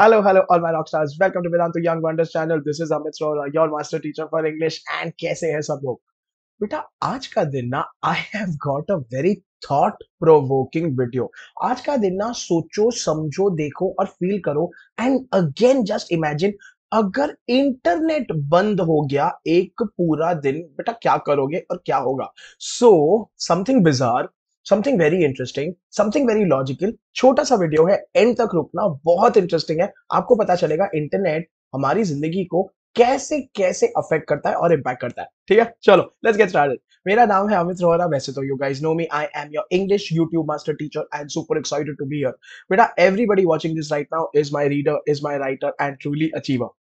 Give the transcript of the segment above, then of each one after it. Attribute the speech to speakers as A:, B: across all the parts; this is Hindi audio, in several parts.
A: Hello, hello, all my rockstars. Welcome to Vedantu Young Wonders channel. This is Amit Rohra, your master teacher for English. And कैसे हैं सब लोग? बेटा आज का दिन ना i have got a very thought provoking video आज का दिन ना सोचो समझो देखो और feel करो and again just imagine अगर इंटरनेट बंद हो गया एक पूरा दिन बेटा क्या करोगे और क्या होगा so something bizarre something very interesting something very logical छोटा सा वीडियो है एंड तक रुकना बहुत इंटरेस्टिंग है आपको पता चलेगा इंटरनेट हमारी जिंदगी को कैसे कैसे अफेक्ट करता है और इम्पैक्ट करता है ठीक है चलो लेट्स गेट स्टार्टेड मेरा नाम है अमित रोहरा वैसे तो you guys know me I am your English YouTube master teacher and super excited to be here बेटा everybody watching this right now is my reader is my writer and truly achiever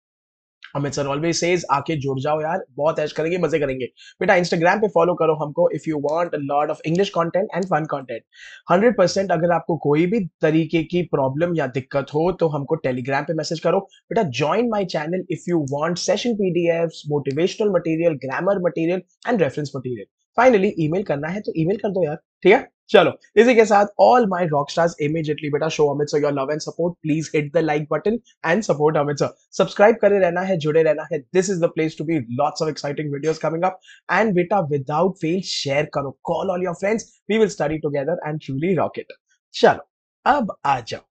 A: Amit sir always says आके जुड़ जाओ यार बहुत ऐश करेंगे मजे करेंगे बेटा इंस्टाग्राम पे फॉलो करो हमको if you want lot of English content and fun content 100% अगर आपको कोई भी तरीके की प्रॉब्लम या दिक्कत हो तो हमको टेलीग्राम पे मैसेज करो बेटा join my channel if you want session PDFs motivational material grammar material and reference material finally email करना है तो ईमेल कर दो यार ठीक है चलो इसी के साथ all my rock stars immediately बेटा show Amit sir your love and support please hit the like button and support Amit sir subscribe करे रहना है जुड़े रहना है this is the place to be lots of exciting videos coming up and बेटा विदाउट फेल शेयर करो call all your friends we will study together and truly rock it चलो अब आ जाओ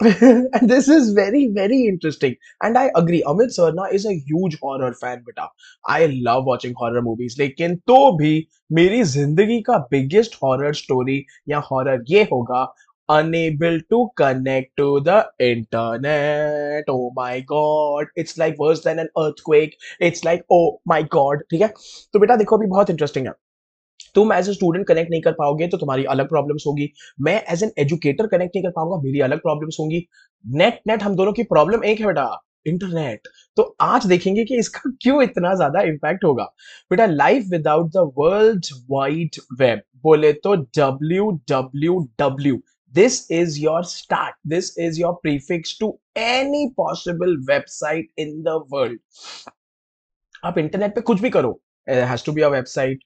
A: and this is very, very interesting. And I agree, Amit Sarna is a huge horror fan, beta. I love watching horror movies. lekin to bhi meri zindagi ka biggest horror story ya horror ye hoga unable to connect to the internet. Oh my god, it's like worse than an earthquake. It's like oh my god, theek hai to beta dekho अभी bahut interesting hai तुम एज ए स्टूडेंट कनेक्ट नहीं कर पाओगे तो तुम्हारी अलग प्रॉब्लम्स होगी मैं एज एन एजुकेटर कनेक्ट नहीं कर पाऊंगा मेरी अलग प्रॉब्लम्स होंगी नेट नेट हम दोनों की प्रॉब्लम एक है बेटा इंटरनेट तो आज देखेंगे कि इसका क्यों इतना ज्यादा इम्पैक्ट होगा बेटा life without the world wide web बोले तो W W W this is your start this is your prefix to any possible website in the world आप इंटरनेट पे कुछ भी करो has to be a website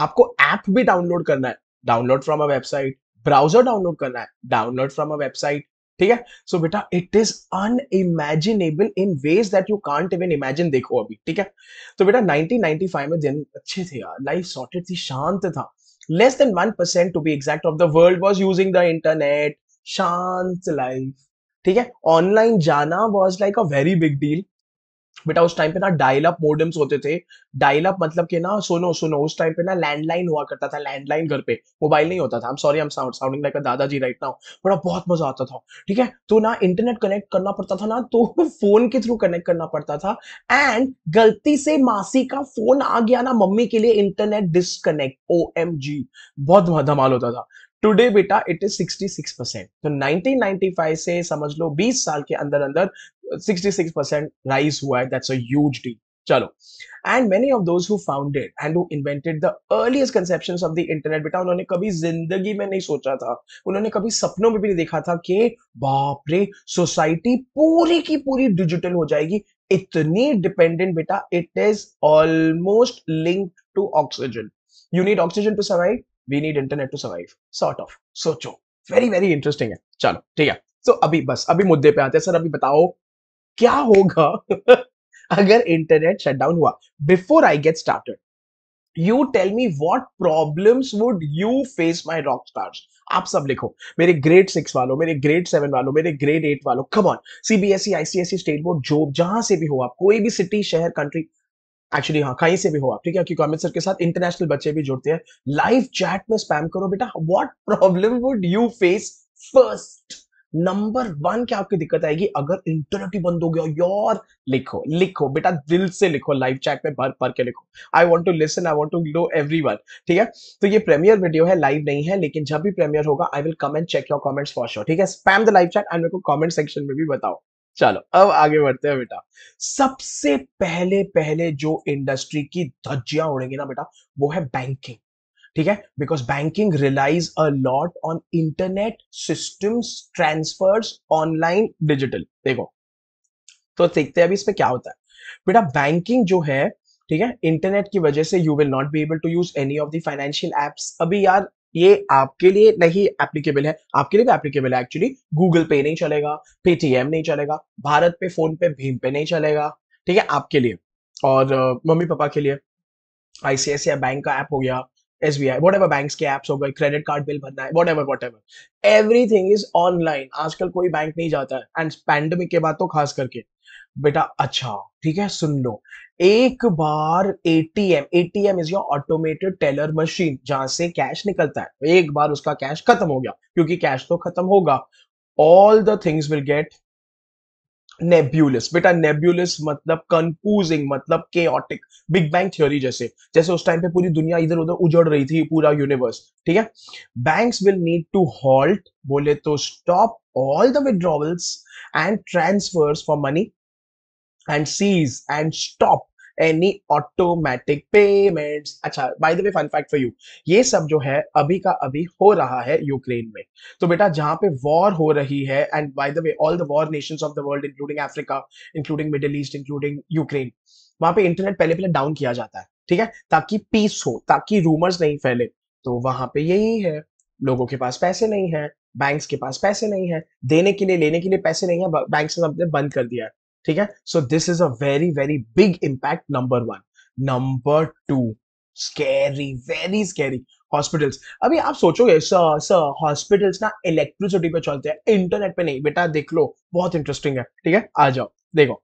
A: आपको ऐप भी डाउनलोड करना है download from a website browser download करना है डाउनलोड फ्रॉम अ वेबसाइट ठीक है सो so, बेटा it is unimaginable in ways that you can't even imagine देखो अभी ठीक है तो बेटा 1995 में दिन अच्छे थे यार लाइफ सॉर्टेड थी शांत था less than one percent to be exact of the world was using the internet शांत लाइफ ठीक है ऑनलाइन जाना was like a very big deal बेटा उस टाइम पे ना डायल अप मोडम्स होते थे डायल अप मतलब कि ना सुनो सुनो उस टाइम पे ना लैंडलाइन हुआ करता था लैंडलाइन घर पे मोबाइल नहीं होता था सॉरी हम साउंड साउंडिंग लाइक दादाजी राइट नाउ बड़ा बहुत मजा आता था ठीक है तो ना इंटरनेट कनेक्ट करना पड़ता था ना तो फोन के थ्रू कनेक्ट करना पड़ता था एंड गलती से मासी का फोन आ गया ना मम्मी के लिए internet disconnect O M G बहुत धमाल होता था टुडे बेटा इट इज 66 परसेंट तो 1995 से समझ लो 20 साल के अंदर अंदर 66% rise हुआ है that's a huge deal चलो and many of those who founded and who invented the earliest conception of the internet बेटा उन्होंने कभी जिंदगी में नहीं सोचा था उन्होंने कभी सपनों में भी नहीं देखा था कि बाप रे सोसाइटी पूरी की पूरी डिजिटल हो जाएगी इतनी डिपेंडेंट बेटा it is almost link to oxygen you need oxygen to survive we need internet to survive sort of सोचो वेरी वेरी इंटरेस्टिंग है चलो ठीक है तो so, अभी बस अभी मुद्दे पे आते हैं सर अभी बताओ क्या होगा अगर इंटरनेट शटडाउन हुआ before I get started you tell me what problem would you face my rock stars आप सब लिखो मेरे ग्रेड सिक्स वालों मेरे ग्रेड सेवन वालों मेरे ग्रेड एट वालों come on CBSE ICSE state board जो जहां से भी हो आप कोई भी सिटी शहर कंट्री एक्चुअली हाँ कहीं से भी हो आप ठीक है क्योंकि अमित सर के साथ इंटरनेशनल बच्चे भी जुड़ते हैं लाइव चैट में स्पैम करो बेटा what problem would you face first number one क्या आपकी दिक्कत आएगी अगर इंटरनेट ही बंद हो गया यार लिखो लिखो बेटा दिल से लिखो लाइव चैट में भर भर के लिखो I want to listen I want to low every ठीक है तो ये प्रीमियर वीडियो है लाइव नहीं है लेकिन जब भी प्रीमियर होगा I will comment check your comments for sure ठीक है spam the live chat and मेरे को कॉमेंट सेक्शन में भी बताओ चलो अब आगे बढ़ते हैं बेटा सबसे पहले पहले जो इंडस्ट्री की धज्जियां उड़ेंगी ना बेटा वो है बैंकिंग ठीक है because banking relies a lot on internet systems transfers online digital देखो तो देखते हैं अभी इसमें क्या होता है बेटा बैंकिंग जो है ठीक है इंटरनेट की वजह से you will not be able to use any of the financial apps अभी यार ये आपके लिए नहीं एप्लीकेबल है आपके लिए भी एप्लीकेबल है एक्चुअली गूगल पे नहीं चलेगा पेटीएम नहीं चलेगा भारत पे फोन पे भीम पे नहीं चलेगा ठीक है आपके लिए और मम्मी पापा के लिए आईसीआईसीआई बैंक का ऐप हो गया S B I whatever bank के एप्स हो गए क्रेडिट कार्ड बिल भरना है whatever whatever everything is online आजकल कोई बैंक नहीं जाता है एंड पैंडमिक के बाद तो खास करके बेटा अच्छा ठीक है सुन लो एक बार ATM ATM is your automated teller machine जहां से कैश निकलता है एक बार उसका कैश खत्म हो गया क्योंकि कैश तो खत्म होगा all the things will get nebulous बेटा नेब्यूलस मतलब कंफ्यूजिंग मतलब केओटिक बिग बैंग थ्योरी जैसे जैसे उस टाइम पे पूरी दुनिया इधर उधर उजड़ रही थी पूरा यूनिवर्स ठीक है banks will need to halt बोले तो stop all the withdrawals and transfers for money and cease and stop any automatic payments अच्छा by the way fun fact for you ये सब जो है अभी का अभी हो रहा है यूक्रेन में तो बेटा जहां पे वॉर हो रही है and by the way all the war nations of the world including Africa including Middle East including Ukraine वहां पे इंटरनेट पहले पहले डाउन किया जाता है ठीक है ताकि पीस हो ताकि रूमर्स नहीं फैले तो वहां पे यही है लोगों के पास पैसे नहीं है बैंक्स के पास पैसे नहीं है देने के लिए लेने के लिए पैसे नहीं है बैंक्स ने बंद कर दिया है ठीक है so this is a very very big impact number one number two scary very scary hospitals अभी आप सोचोगे हॉस्पिटल्स ना इलेक्ट्रिसिटी पे चलते हैं इंटरनेट पे नहीं बेटा देख लो बहुत इंटरेस्टिंग है ठीक है आ जाओ देखो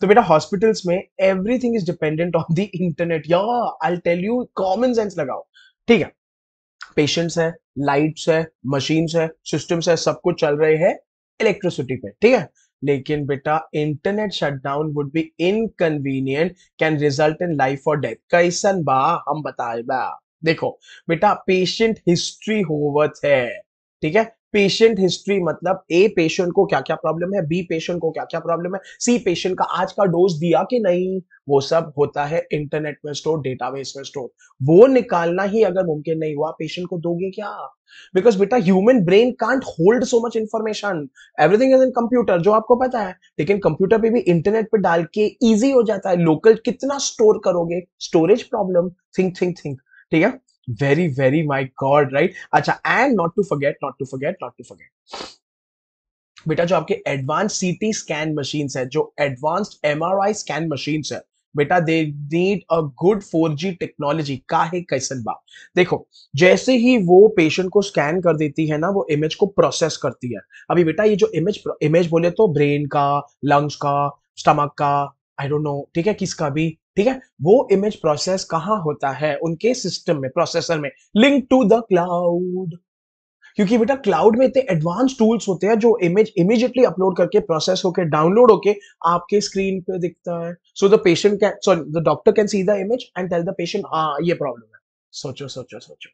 A: तो बेटा हॉस्पिटल्स में everything is dependent on the internet या I tell you common sense लगाओ ठीक है पेशेंट्स है लाइट्स है मशीन्स है सिस्टम्स है सब कुछ चल रहे हैं इलेक्ट्रिसिटी पे ठीक है लेकिन बेटा internet shutdown would be inconvenient can result in life और डेथ कैसन बा हम बताए बा देखो बेटा पेशेंट हिस्ट्री होवत है ठीक है पेशेंट हिस्ट्री मतलब ए पेशेंट को क्या क्या प्रॉब्लम है बी पेशेंट को क्या क्या प्रॉब्लम है सी पेशेंट का आज का डोज दिया कि नहीं वो सब होता है इंटरनेट में स्टोर डेटाबेस में स्टोर वो निकालना ही अगर मुमकिन नहीं हुआ पेशेंट को दोगे क्या बिकॉज बेटा human brain can't hold so much information everything is in computer जो आपको पता है लेकिन कंप्यूटर पे भी इंटरनेट पे डाल के इजी हो जाता है लोकल कितना स्टोर करोगे storage problem think think think ठीक है very very my god right अच्छा and not to forget not to forget not to forget बेटा जो आपके एडवांस सीटी स्कैन मशीन है जो एडवांस्ड एमआरआई स्कैन मशीन है बेटा they need a good 4G technology का है कैसन बात देखो जैसे ही वो पेशेंट को स्कैन कर देती है ना वो इमेज को प्रोसेस करती है अभी बेटा ये जो इमेज इमेज बोले तो ब्रेन का लंग्स का स्टमक का आई डोंट नो ठीक है किसका भी ठीक है वो इमेज प्रोसेस कहां होता है उनके सिस्टम में प्रोसेसर में लिंक टू द क्लाउड क्योंकि बेटा क्लाउड में इतने एडवांस टूल्स होते हैं जो इमेज इमीजिएटली अपलोड करके प्रोसेस होकर डाउनलोड होके आपके स्क्रीन पे दिखता है so the patient can sorry the doctor can see the image and tell the patient हा ये प्रॉब्लम है सोचो सोचो सोचो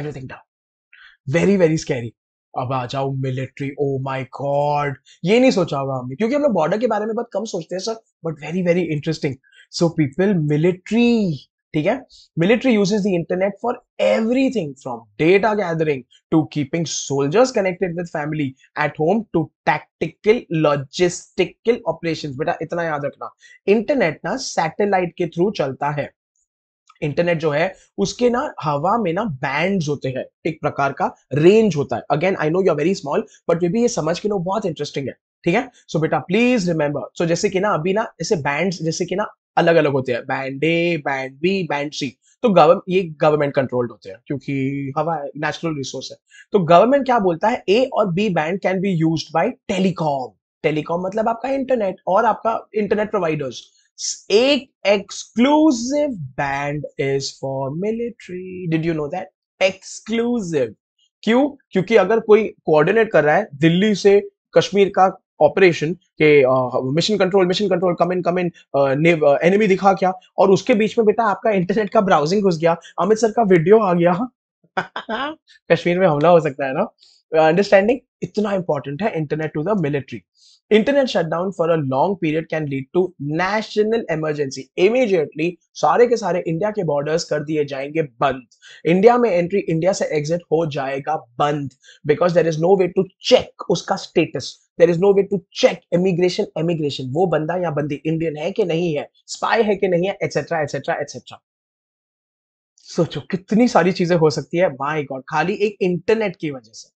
A: everything down very very scary अब आ जाओ मिलिट्री ओ माई गॉड ये नहीं सोचा होगा हमने क्योंकि हम लोग बॉर्डर के बारे में बहुत कम सोचते हैं sir but very very interesting so people military ठीक है military uses the internet for everything from data gathering to keeping soldiers connected with family at home to tactical logistical operation बेटा इतना याद रखना इंटरनेट ना सैटेलाइट के थ्रू चलता है इंटरनेट जो है उसके ना हवा में ना बैंड्स होते हैं एक प्रकार का रेंज होता है again I know you are very small but maybe ये समझ के लो बहुत इंटरेस्टिंग है ठीक है सो बेटा प्लीज रिमेंबर सो जैसे कि ना अभी ना ऐसे बैंड्स जैसे कि ना अलग अलग होते हैं band A band B band C तो गवर्नमेंट ये गवर्नमेंट कंट्रोल्ड होते हैं क्योंकि हवा नेचुरल रिसोर्स है तो गवर्नमेंट क्या बोलता है ए और B band can be use by telecom telecom मतलब आपका इंटरनेट और आपका इंटरनेट प्रोवाइडर्स एक exclusive band is for military did you know that exclusive क्यों क्योंकि अगर कोई कोऑर्डिनेट कर रहा है दिल्ली से कश्मीर का ऑपरेशन के mission control mission control come in come in enemy दिखा क्या और उसके बीच में बेटा आपका इंटरनेट का ब्राउजिंग घुस गया अमित सर का वीडियो आ गया कश्मीर में हमला हो सकता है ना अंडरस्टैंडिंग uh, इतना इंपॉर्टेंट है internet to the military internet shutdown for a long period can lead to national emergency immediately सारे के सारे इंडिया के बॉर्डर्स कर दिए जाएंगे बंद इंडिया में एंट्री इंडिया से एग्जिट हो जाएगा बंद because there is no way to check उसका status there is no way to check immigration immigration वो बंदा या बंदी इंडियन है कि नहीं है स्पाई है कि नहीं है एटसेट्रा एटसेट्रा एटसेट्रा सोचो कितनी सारी चीजें हो सकती है माय गॉड खाली एक इंटरनेट की वजह से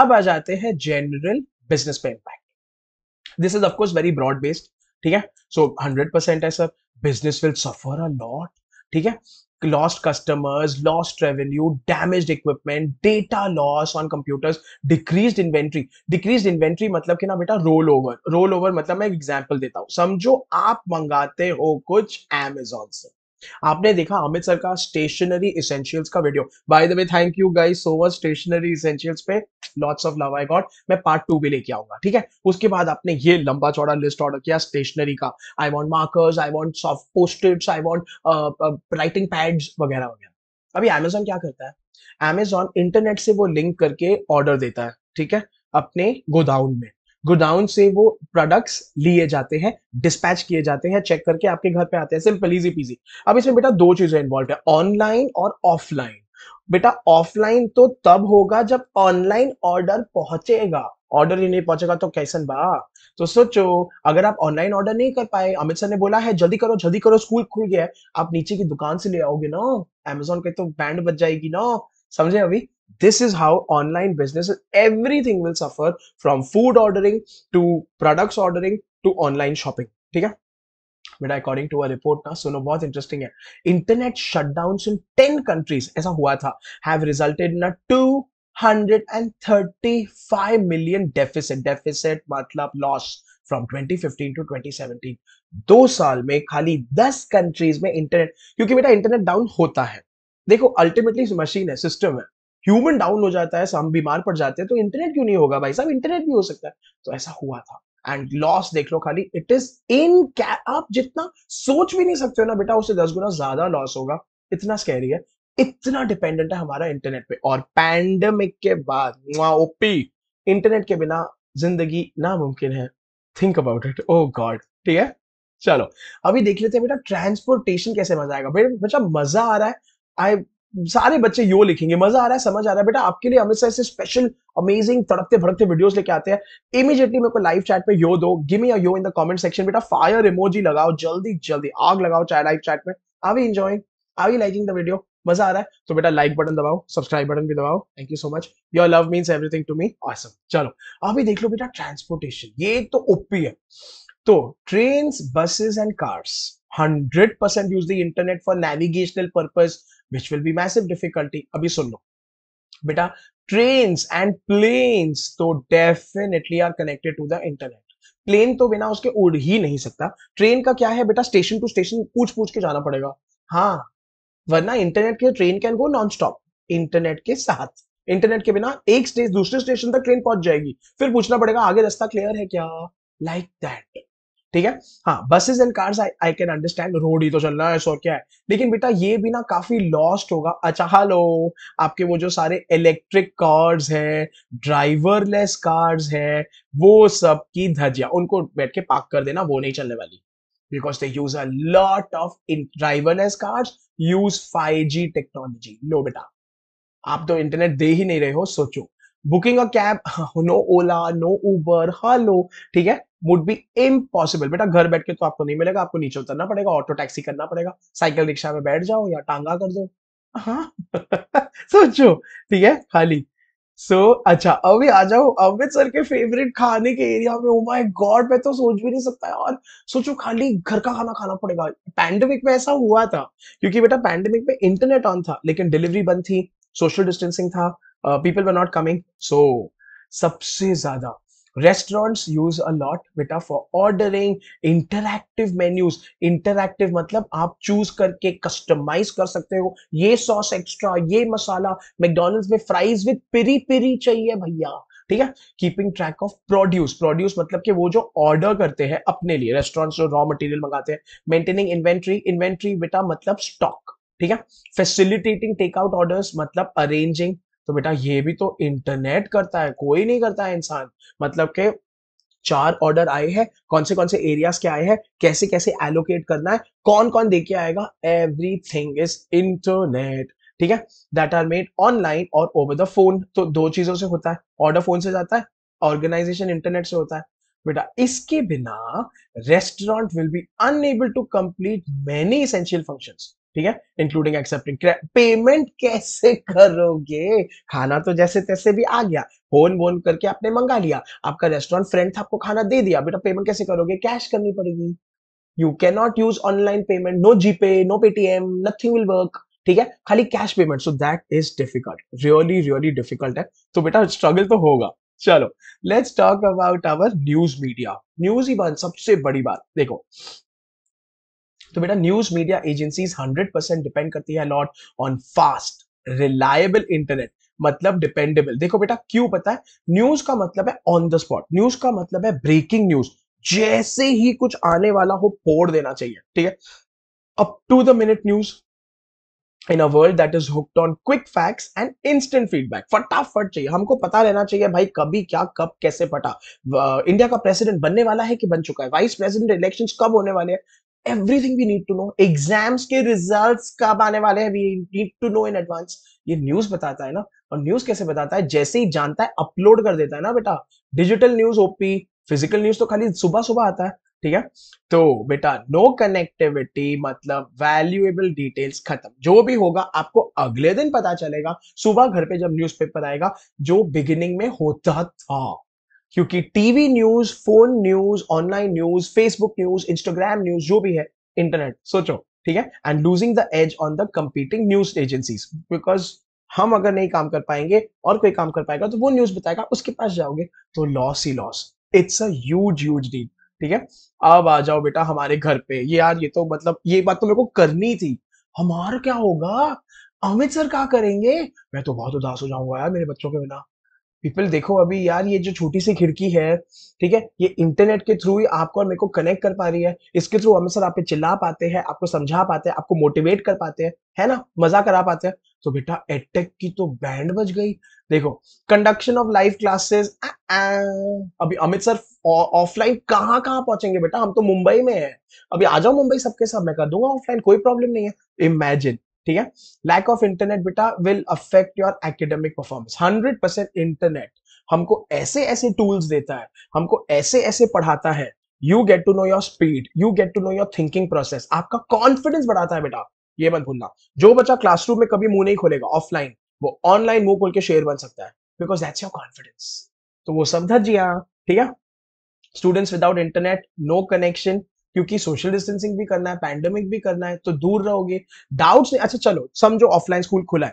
A: अब आ जाते हैं जनरल बिजनेस पे impact this is of course very broad based ठीक है सो हंड्रेड परसेंट है sir business will suffer a lot ठीक है lost customers lost revenue damage equipment data loss on computers decrease inventory decrease inventory मतलब कि ना बेटा रोल ओवर रोल ओवर मतलब मैं एग्जाम्पल देता हूं समझो आप मंगाते हो कुछ एमेजॉन से आपने देखा अमित सर का स्टेशनरी इसेंशियल्स का video by the way thank you guys so much stationery essentials पे lots of love I got मैं पार्ट टू भी लेके आऊंगा ठीक है उसके बाद आपने ये लंबा चौड़ा लिस्ट ऑर्डर किया स्टेशनरी का I want markers I want soft posters I want writing pads वगैरह वगैरह अभी एमेजोन क्या करता है एमेजोन इंटरनेट से वो लिंक करके ऑर्डर देता है ठीक है अपने गोदाउन में गोडाउन से वो प्रोडक्ट्स लिए जाते हैं डिस्पैच किए जाते हैं चेक करके आपके घर पे आते हैं सिंपल इजी पीजी अब इसमें बेटा दो चीजें इन्वॉल्व है ऑनलाइन और ऑफलाइन बेटा ऑफलाइन तो तब होगा जब ऑनलाइन ऑर्डर पहुंचेगा ऑर्डर ही नहीं पहुंचेगा तो कैसन बा तो सोचो अगर आप ऑनलाइन ऑर्डर नहीं कर पाए अमित सर ने बोला है जल्दी करो जल्दी करो स्कूल खुल गया है आप नीचे की दुकान से ले आओगे ना अमेजोन के तो बैंड बच जाएगी ना समझे अभी this is how online businesses everything will suffer from food ordering to products ordering to online shopping ठीक है बेटा अकॉर्डिंग टू अ रिपोर्ट ना सुनो बहुत इंटरेस्टिंग है internet shutdown in ten countries ऐसा हुआ था have resulted in to 135 million deficit deficit मतलब loss from 2015 to 2017 दो साल में खाली 10 कंट्रीज में इंटरनेट क्योंकि बेटा इंटरनेट डाउन होता है देखो अल्टीमेटली machine है system hai ह्यूमन डाउन हो जाता है हम बीमार पड़ जाते हैं तो इंटरनेट क्यों नहीं होगा भाई साहब इंटरनेट भी हो सकता है तो ऐसा हुआ था एंड लॉस देख लो खाली इट इज इन आप जितना सोच भी नहीं सकते हो ना बेटा उससे दस गुना ज्यादा लॉस होगा इतना स्कैरी है इतना डिपेंडेंट है हमारा इंटरनेट पे और पैंडमिक के बाद ओपी इंटरनेट के बिना जिंदगी नामुमकिन है think about it oh god ठीक है चलो अभी देख लेते हैं बेटा ट्रांसपोर्टेशन कैसे मजा आएगा बेटा मजा आ रहा है आई सारे बच्चे यो लिखेंगे मजा आ रहा है समझ आ रहा है बेटा आपके लिए हमेशा ऐसे स्पेशल अमेजिंग तड़कते भड़कते वीडियोस लेके आते हैं इमीजिएटली मेरे को लाइव चैट पे यो दो give me a yo in the comment section बेटा फायर इमोजी लगाओ जल्दी जल्दी आग लगाओ चाहे लाइव चैट में are we enjoying are we liking the video मजा आ रहा है तो बेटा लाइक बटन दबाओ सब्सक्राइब बटन भी दबाओ thank you so much your love means everything to me awesome चलो अभी देख लो बेटा ट्रांसपोर्टेशन ये तो ओपी है तो train buses and cars 100% use the internet for navigational purpose which will be massive difficulty abhi sun lo beta trains and planes तो definitely are connected to the internet plane तो बिना उसके उड़ ही नहीं सकता ट्रेन का क्या है बेटा स्टेशन टू स्टेशन पूछ पूछ के जाना पड़ेगा हाँ वरना इंटरनेट के train can go non stop internet के साथ इंटरनेट के बिना एक स्टेज दूसरे स्टेशन तक ट्रेन पहुंच जाएगी फिर पूछना पड़ेगा आगे रास्ता क्लियर है क्या लाइक like दैट ठीक है हाँ buses and cars I can understand road ही तो चल रहा है सो क्या है लेकिन बेटा ये भी ना काफी लॉस्ट होगा अच्छा हलो आपके वो जो सारे इलेक्ट्रिक कार्स है ड्राइवरलेस कार्स है वो सब की धजिया उनको बैठ के पार्क कर देना वो नहीं चलने वाली because they use a lot of driverless cars use five G technology लो बेटा आप तो इंटरनेट दे ही नहीं रहे हो सोचो booking a cab no Ola no Uber hello ठीक है वुड बी इम्पॉसिबल बेटा घर बैठ के तो आपको नहीं मिलेगा आपको नीचे उतरना पड़ेगा ऑटो टैक्सी करना पड़ेगा साइकिल रिक्शा में बैठ जाओ या टांगा कर दो हाँ सोचो ठीक है खाली सो so, अच्छा अब आ जाओ सर के फेवरेट खाने के एरिया में ओ माय गॉड मैं तो सोच भी नहीं सकता यार सोचो खाली घर का खाना खाना पड़ेगा पैंडेमिक में ऐसा हुआ था क्योंकि बेटा पैंडेमिक में इंटरनेट ऑन था लेकिन डिलीवरी बंद थी सोशल डिस्टेंसिंग था people were not coming so सबसे ज्यादा रेस्टोरेंट्स यूज अ लॉट बेटा for ordering interactive menus interactive मतलब आप चूज करके कस्टमाइज कर सकते हो ये सॉस एक्स्ट्रा ये मसाला मैकडोनल्ड्स में फ्राइज विद पिरी पिरी चाहिए भैया ठीक है keeping track of produce produce मतलब कि वो जो ऑर्डर करते हैं अपने लिए रेस्टोरेंट जो रॉ मटेरियल मंगाते हैं मेंटेनिंग इन्वेंट्री इन्वेंट्री बेटा मतलब स्टॉक ठीक है फैसिलिटेटिंग टेकआउट ऑर्डर्स मतलब अरेंजिंग तो बेटा ये भी तो इंटरनेट करता है कोई नहीं करता है इंसान मतलब के चार ऑर्डर आए हैं कौन से कौन से एरियाज के आए हैं कैसे कैसे एलोकेट करना है कौन कौन देख के आएगा थिंग इज इंटरनेट ठीक है दैट आर मेड ऑनलाइन और ओवर द फोन तो दो चीजों से होता है ऑर्डर फोन से जाता है ऑर्गेनाइजेशन इंटरनेट से होता है बेटा इसके बिना restaurant will be unable to complete many essential functions ठीक है इंक्लूडिंग एक्सेप्टिंग पेमेंट कैसे करोगे खाना तो जैसे तैसे भी आ गया फोन वोन करके आपने मंगा लिया आपका रेस्टोरेंट फ्रेंड था आपको खाना दे दिया बेटा पेमेंट कैसे करोगे कैश करनी पड़ेगी you can not use online payment no GPay no Paytm nothing will work ठीक है खाली cash payment so that is difficult really really difficult है तो बेटा स्ट्रगल तो होगा चलो let's talk about our news media news ही बन सबसे बड़ी बात देखो तो बेटा न्यूज मीडिया एजेंसीज 100% डिपेंड करती है lot on fast reliable internet मतलब डिपेंडेबल देखो बेटा क्यों पता है न्यूज का मतलब है ऑन द स्पॉट न्यूज का मतलब है ब्रेकिंग न्यूज जैसे ही कुछ आने वाला हो पोड़ देना चाहिए ठीक है up to the minute news in a world that is hooked on quick facts and instant feedback फटाफट चाहिए हमको पता रहना चाहिए भाई कभी क्या कब कैसे पटा इंडिया का प्रेसिडेंट बनने वाला है कि बन चुका है वाइस प्रेसिडेंट इलेक्शंस कब होने वाले हैं everything we need to know exams के रिजल्ट्स कब आने वाले हैं we need to know in advance ये न्यूज बताता है ना और न्यूज कैसे बताता है जैसे ही जानता है अपलोड कर देता है ना बेटा digital news OP physical news तो खाली सुबह सुबह आता है ठीक है तो बेटा नो कनेक्टिविटी मतलब वैल्यूएबल डिटेल्स खत्म जो भी होगा आपको अगले दिन पता चलेगा सुबह घर पे जब न्यूज़पेपर आएगा जो बिगिनिंग में होता था क्योंकि TV news phone news online news Facebook news Instagram news जो भी है इंटरनेट सोचो ठीक है and losing the edge on the competing news agencies because हम अगर नहीं काम कर पाएंगे और कोई काम कर पाएगा तो वो न्यूज बताएगा उसके पास जाओगे तो लॉस ही loss it's a huge deal ठीक है अब आ जाओ बेटा हमारे घर पे ये यार ये तो मतलब ये बात तो मेरे को करनी थी हमारा क्या होगा अमित सर क्या करेंगे मैं तो बहुत उदास हो जाऊंगा यार मेरे बच्चों के बिना पीपल देखो अभी यार ये जो छोटी सी खिड़की है ठीक है ये इंटरनेट के थ्रू ही आपको और मेरे को कनेक्ट कर पा रही है इसके थ्रू हमें सर आप चिल्ला पाते हैं आपको समझा पाते हैं आपको मोटिवेट कर पाते हैं है ना मजा करा पाते हैं तो बेटा एटेक की तो बैंड बज गई देखो कंडक्शन ऑफ लाइव क्लासेस अभी अमित सर ऑफलाइन कहाँ कहाँ पहुंचेंगे बेटा हम तो मुंबई में है अभी आ जाओ मुंबई सबके साथ मैं कर दूंगा ऑफलाइन कोई प्रॉब्लम नहीं है इमेजिन ठीक है लैक ऑफ इंटरनेट बेटा will affect your academic performance hundred percent internet हमको ऐसे ऐसे टूल्स देता है हमको ऐसे ऐसे पढ़ाता है you get to know your speed you get to know your thinking process आपका कॉन्फिडेंस बढ़ाता है बेटा ये मत भूलना जो बच्चा क्लासरूम में कभी मुंह नहीं खोलेगा ऑफलाइन वो ऑनलाइन मुंह खोल के शेयर बन सकता है बिकॉज दैट्स योर कॉन्फिडेंस तो वो समझ जी ठीक है students without internet no connection क्योंकि सोशल डिस्टेंसिंग भी करना है पैंडेमिक भी करना है तो दूर रहोगे डाउट्स नहीं अच्छा चलो समझो ऑफलाइन स्कूल खुला है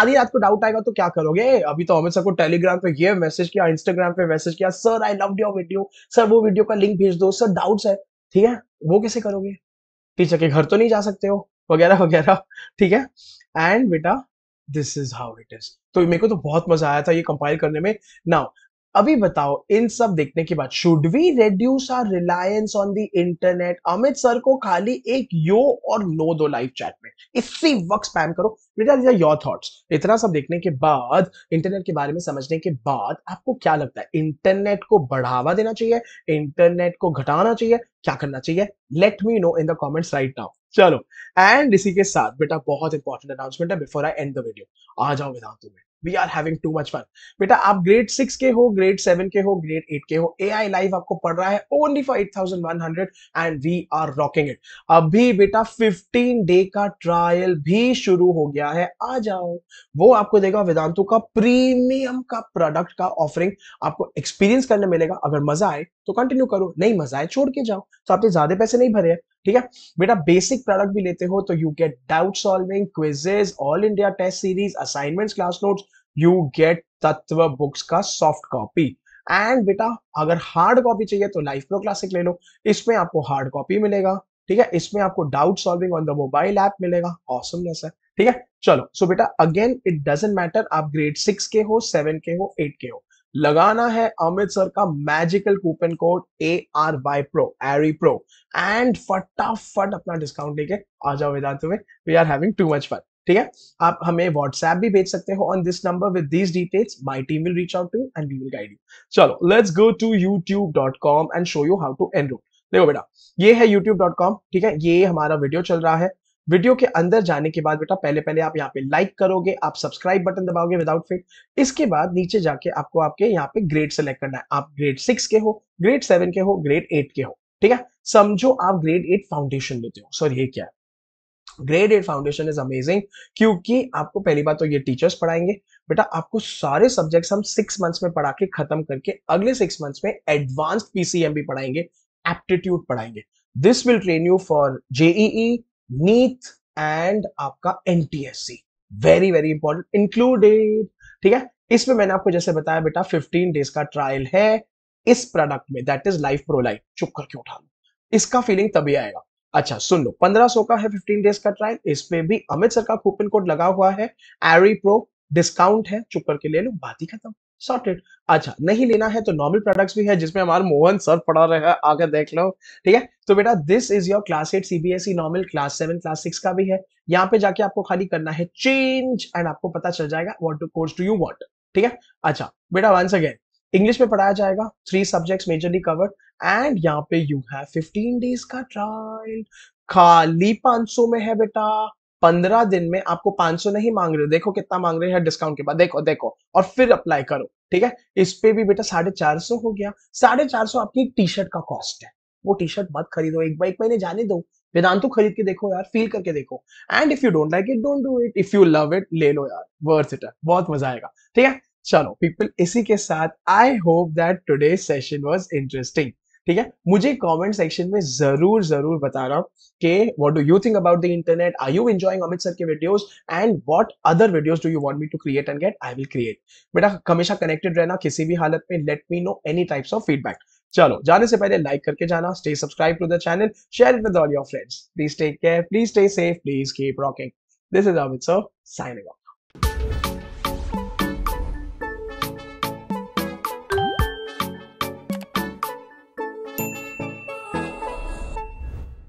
A: आधी रात को डाउट आएगा तो क्या करोगे अभी तो अमित सर को टेलीग्राम पे ये मैसेज किया इंस्टाग्राम पे मैसेज किया sir I love your video sir वो वीडियो का लिंक भेज दो सर डाउट्स है ठीक है वो कैसे करोगे टीचर के घर तो नहीं जा सकते हो वगैरह वगैरह ठीक है एंड बेटा this is how it is तो मेरे को तो बहुत मजा आया था ये कंपाइल करने में नाउ अभी बताओ इन सब देखने के बाद should we reduce our reliance on the internet Amit sir को खाली एक यो और नो दो लाइव चैट में इसी वक्त स्पैम करो बेटा योर थॉट्स इतना सब देखने के बाद इंटरनेट के बारे में समझने के बाद आपको क्या लगता है इंटरनेट को बढ़ावा देना चाहिए इंटरनेट को घटाना चाहिए क्या करना चाहिए let me know in the comments right now चलो एंड इसी के साथ बेटा बहुत इंपॉर्टेंट अनाउंसमेंट है before I end the video आ जाओ वेदांतु में we are having too much fun बेटा आप ग्रेड सिक्स के हो ग्रेड सेवन के हो ग्रेड एट के हो ए आई लाइव आपको पढ़ रहा है only for eight thousand one hundred and we are rocking it अभी बेटा फिफ्टीन डे का ट्रायल भी शुरू हो गया है आ जाओ वो आपको देगा वेदांतु का प्रीमियम का प्रोडक्ट का ऑफरिंग आपको एक्सपीरियंस करने मिलेगा अगर मजा आए तो कंटिन्यू करो नहीं मजा आए छोड़ के जाओ तो आपने ज्यादा पैसे नहीं भरे हैं ठीक है बेटा बेसिक प्रोडक्ट भी लेते हो तो you get doubt solving quizzes all India test series assignments class notes you get Tattva books का सॉफ्ट कॉपी एंड बेटा अगर हार्ड कॉपी चाहिए तो लाइफ प्रो क्लासिक ले लो इसमें आपको हार्ड कॉपी मिलेगा ठीक है इसमें आपको doubt solving on the mobile app मिलेगा ऑसमनेस है ठीक है चलो सो so बेटा अगेन इट डजेंट मैटर आप ग्रेड सिक्स के हो सेवन के हो एट के हो लगाना है अमृतसर का magical coupon code A R Y pro एरी प्रो एंड फटाफट अपना डिस्काउंट लेके आ जाओ वेदांत में we are having too much fun ठीक है आप हमें व्हाट्सएप भी भेज सकते हो on this number with these details my team will reach out to and we will guide you चलो let's go to dot com and show you how to enroll देखो बेटा ये है यूट्यूब डॉट कॉम ठीक है ये हमारा वीडियो चल रहा है वीडियो के अंदर जाने के बाद बेटा पहले पहले आप यहाँ पे लाइक करोगे आप सब्सक्राइब बटन दबाओगे विदाउट फेट इसके बाद नीचे जाके आपको आपके यहाँ पे ग्रेड सेलेक्ट करना है आप ग्रेड सिक्स के हो ग्रेड सेवन के हो ग्रेड एट के हो ठीक है समझो आप ग्रेड एट फाउंडेशन लेते हो सॉरी ये क्या है grade eight foundation is amazing क्योंकि आपको पहली बात तो ये टीचर्स पढ़ाएंगे बेटा आपको सारे सब्जेक्ट्स हम सिक्स मंथ्स में पढ़ा के खत्म करके अगले सिक्स मंथ्स में एडवांस पीसीएम भी पढ़ाएंगे एप्टीट्यूड पढ़ाएंगे this will train you for JEE NEET and आपका NTSC very very important included ठीक है इसमें मैंने आपको जैसे बताया बेटा 15 डेज का ट्रायल है इस प्रोडक्ट में दैट इज लाइफ लाइफ चुप करके उठा लो इसका फीलिंग तभी आएगा अच्छा सुन लो 1500 का है 15 डेज का ट्रायल इस पे भी अमित सर का कूपन कोड लगा हुआ है एरी प्रो डिस्काउंट है चुप करके ले लो बात ही खत्म सॉर्टेड अच्छा नहीं लेना है तो नॉर्मल प्रोडक्ट्स भी है जिसमें हमारे मोहन सर पढ़ा रहे हैं आगे देख लो ठीक है तो बेटा this is your class eight CBSE normal class seven class six का भी है यहाँ पे जाके आपको खाली करना है चेंज एंड आपको पता चल जाएगा what to course to you what ठीक है अच्छा बेटा वंस अगेन इंग्लिश में पढ़ाया जाएगा three subject majorly covered and यहाँ पे यू हैव फिफ्टीन डेज का ट्रायल खाली पांच में है बेटा पंद्रह दिन में आपको पांच सौ नहीं मांग रहे हो देखो कितना मांग रहे हैं डिस्काउंट के बाद देखो देखो और फिर अप्लाई करो ठीक है इस पे भी बेटा साढ़े चार सौ हो गया साढ़े चार सौ आपकी टी शर्ट का कॉस्ट है वो टी शर्ट मत खरीदो एक बार एक महीने जाने दो वेदांतु खरीद के देखो यार फील करके देखो and if you don't like it don't do it if you love it ले लो यार वर्थ इट बहुत मजा आएगा ठीक है चलो पीपल इसी के साथ I hope that today session was interesting ठीक है मुझे कमेंट सेक्शन में जरूर जरूर बता हूं कि what do you think about the internet are you enjoying Amit sir के videos and what other videos do you want me to create and get I will create बेटा हमेशा कनेक्टेड रहना किसी भी हालत में let me know any types of feedback चलो जाने से पहले लाइक करके जाना stay subscribe to the channel share it with all your friends please take care please stay safe please keep rocking this is Amit sir signing of